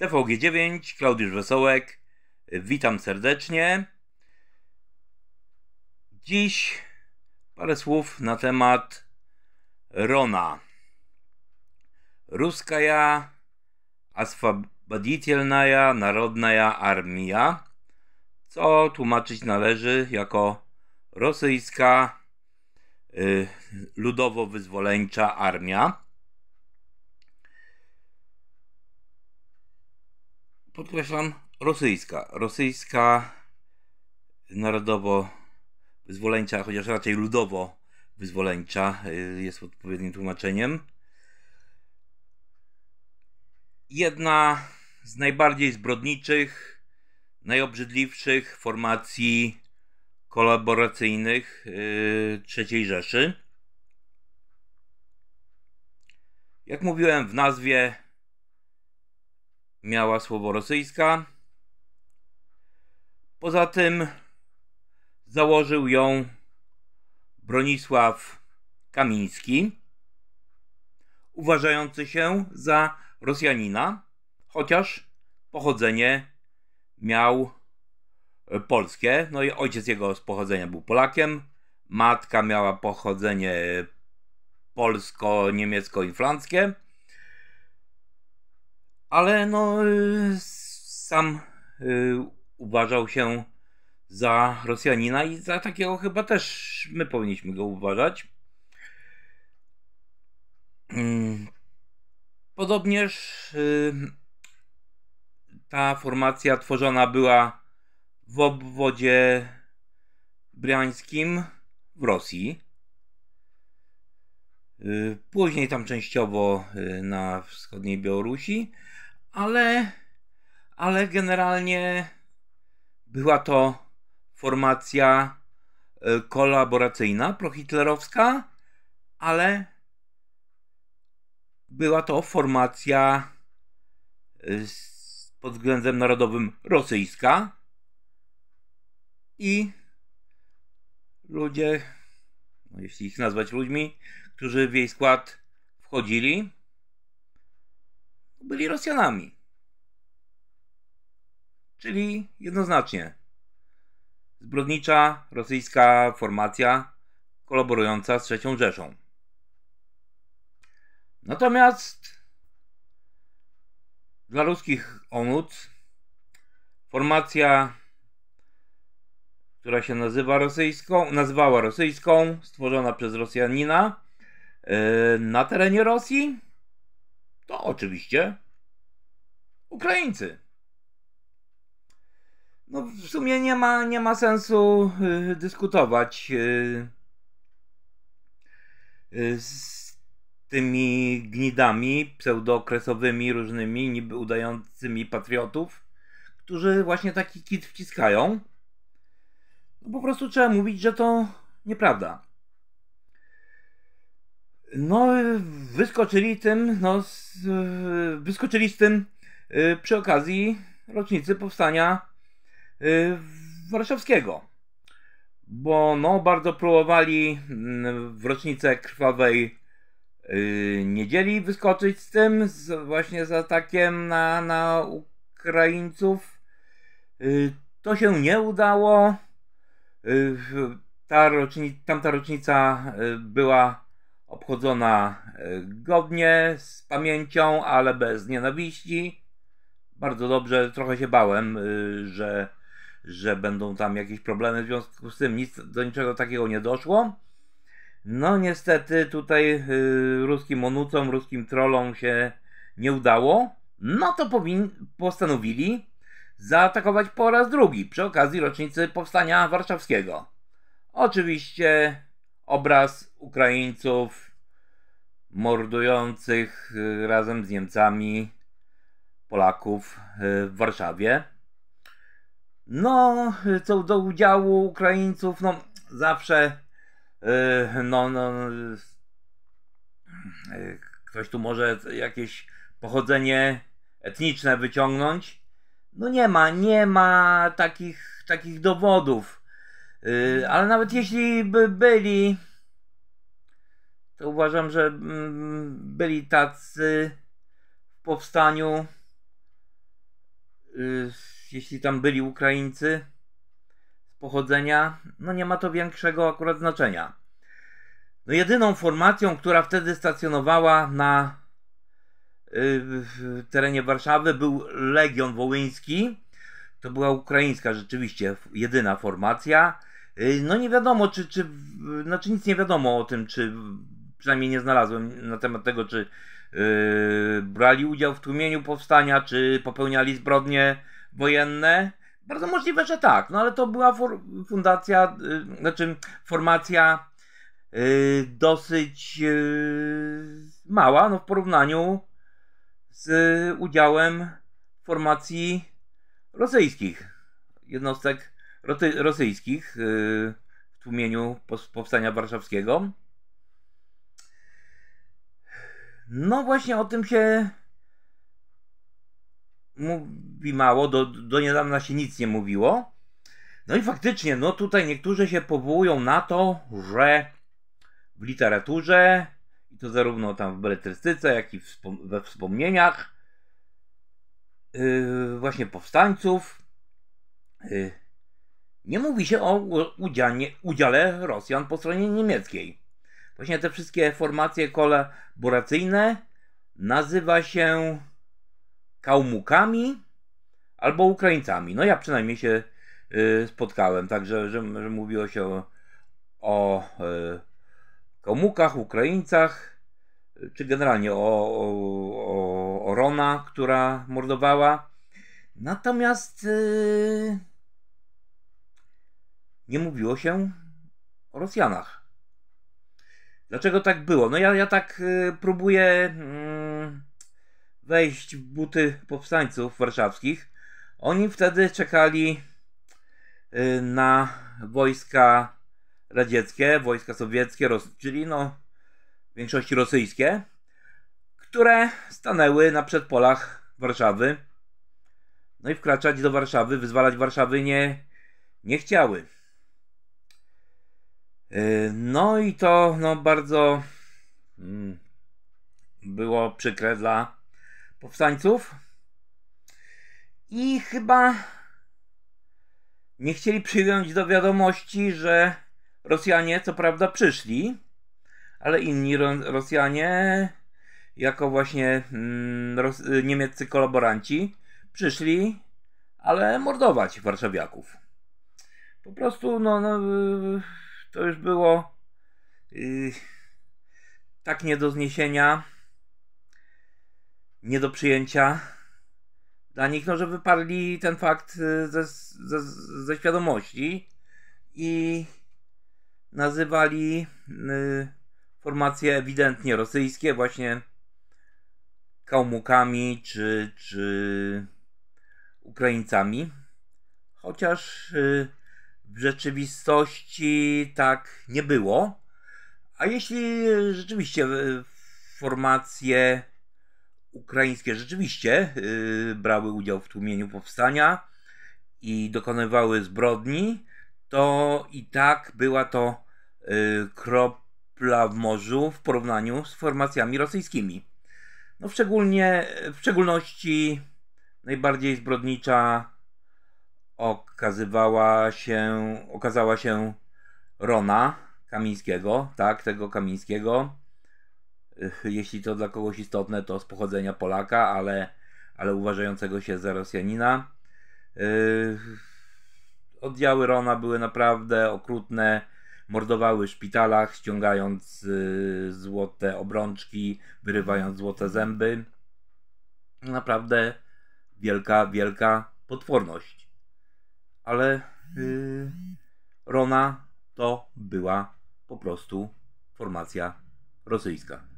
TVG9, Klaudiusz Wesołek, witam serdecznie. Dziś parę słów na temat Rona. Ruskaja Aswabaditelnaya narodnaja Armia, co tłumaczyć należy jako rosyjska y, ludowo-wyzwoleńcza armia. podkreślam, rosyjska. Rosyjska narodowo-wyzwoleńcza, chociaż raczej ludowo-wyzwoleńcza y, jest odpowiednim tłumaczeniem. Jedna z najbardziej zbrodniczych, najobrzydliwszych formacji kolaboracyjnych y, III Rzeszy. Jak mówiłem w nazwie, miała słowo rosyjska. Poza tym założył ją Bronisław Kamiński, uważający się za Rosjanina, chociaż pochodzenie miał e, polskie. No i ojciec jego z pochodzenia był Polakiem, matka miała pochodzenie polsko-niemiecko-inflanckie ale no y, sam y, uważał się za Rosjanina i za takiego chyba też my powinniśmy go uważać. Mm, podobnież y, ta formacja tworzona była w obwodzie briańskim w Rosji. Później tam częściowo na wschodniej Białorusi ale, ale generalnie była to formacja e, kolaboracyjna, prohitlerowska, ale była to formacja e, pod względem narodowym rosyjska i ludzie, no jeśli ich nazwać ludźmi, którzy w jej skład wchodzili, byli Rosjanami. Czyli jednoznacznie zbrodnicza rosyjska formacja kolaborująca z III Rzeszą. Natomiast dla ruskich ONUD formacja, która się nazywa rosyjską, nazywała rosyjską, stworzona przez Rosjanina yy, na terenie Rosji, to oczywiście Ukraińcy. No w sumie nie ma, nie ma sensu y, dyskutować y, y, z tymi gnidami pseudookresowymi, różnymi, niby udającymi patriotów, którzy właśnie taki kit wciskają. No po prostu trzeba mówić, że to nieprawda. No, wyskoczyli tym, no, wyskoczyli z tym przy okazji rocznicy powstania Y, warszawskiego. Bo no, bardzo próbowali mm, w rocznicę krwawej y, niedzieli wyskoczyć z tym, z, właśnie z atakiem na, na Ukraińców. Y, to się nie udało. Ta rocznica, tamta rocznica była obchodzona godnie, z pamięcią, ale bez nienawiści. Bardzo dobrze, trochę się bałem, że że będą tam jakieś problemy w związku z tym. Nic do niczego takiego nie doszło. No niestety tutaj yy, ruskim onucom, ruskim trollom się nie udało. No to powin- postanowili zaatakować po raz drugi przy okazji rocznicy Powstania Warszawskiego. Oczywiście obraz Ukraińców mordujących y, razem z Niemcami Polaków y, w Warszawie. No, co do udziału Ukraińców, no zawsze yy, no, no yy, ktoś tu może jakieś pochodzenie etniczne wyciągnąć. No nie ma, nie ma takich, takich dowodów. Yy, ale nawet jeśli by byli, to uważam, że mm, byli tacy w powstaniu y, jeśli tam byli Ukraińcy z pochodzenia, no nie ma to większego akurat znaczenia. No jedyną formacją, która wtedy stacjonowała na yy, terenie Warszawy był Legion Wołyński. To była ukraińska rzeczywiście jedyna formacja. Y, no nie wiadomo, czy, czy, znaczy nic nie wiadomo o tym, czy przynajmniej nie znalazłem na temat tego, czy yy, brali udział w tłumieniu powstania, czy popełniali zbrodnie wojenne? Bardzo możliwe, że tak, no ale to była for, fundacja, y, znaczy formacja y, dosyć y, mała no, w porównaniu z udziałem formacji rosyjskich, jednostek rosyjskich y, w tłumieniu Powstania Warszawskiego. No właśnie o tym się mówi mało, do, do niedawna się nic nie mówiło. No i faktycznie, no tutaj niektórzy się powołują na to, że w literaturze, i to zarówno tam w beletrystyce, jak i we wspomnieniach, yy, właśnie powstańców, yy, nie mówi się o udzianie, udziale Rosjan po stronie niemieckiej. Właśnie te wszystkie formacje kolaboracyjne nazywa się Kałmukami albo Ukraińcami. No ja przynajmniej się y, spotkałem, także że, że mówiło się o, o y, Kałmukach, Ukraińcach, czy generalnie o, o, o, o Rona, która mordowała. Natomiast y, nie mówiło się o Rosjanach. Dlaczego tak było? No ja, ja tak y, próbuję. Y, wejść buty powstańców warszawskich. Oni wtedy czekali y, na wojska radzieckie, wojska sowieckie, czyli no w większości rosyjskie, które stanęły na przedpolach Warszawy. No i wkraczać do Warszawy, wyzwalać Warszawy nie, nie chciały. Y, no i to no, bardzo mm, było przykre dla powstańców i chyba nie chcieli przyjąć do wiadomości, że Rosjanie co prawda przyszli, ale inni Rosjanie, jako właśnie mm, niemieccy kolaboranci, przyszli, ale mordować warszawiaków. Po prostu, no, no to już było yy, tak nie do zniesienia nie do przyjęcia dla nich, no, że wyparli ten fakt y, ze, ze, ze świadomości i nazywali y, formacje ewidentnie rosyjskie właśnie kałmukami czy, czy Ukraińcami. Chociaż y, w rzeczywistości tak nie było. A jeśli rzeczywiście y, formacje ukraińskie rzeczywiście yy, brały udział w tłumieniu powstania i dokonywały zbrodni, to i tak była to yy, kropla w morzu w porównaniu z formacjami rosyjskimi. No szczególnie, w szczególności najbardziej zbrodnicza okazywała się, okazała się Rona Kamińskiego, tak, tego Kamińskiego, jeśli to dla kogoś istotne, to z pochodzenia Polaka, ale, ale uważającego się za Rosjanina. Oddziały Rona były naprawdę okrutne, mordowały w szpitalach, ściągając y, złote obrączki, wyrywając złote zęby. Naprawdę wielka, wielka potworność. Ale yy, Rona to była po prostu formacja rosyjska.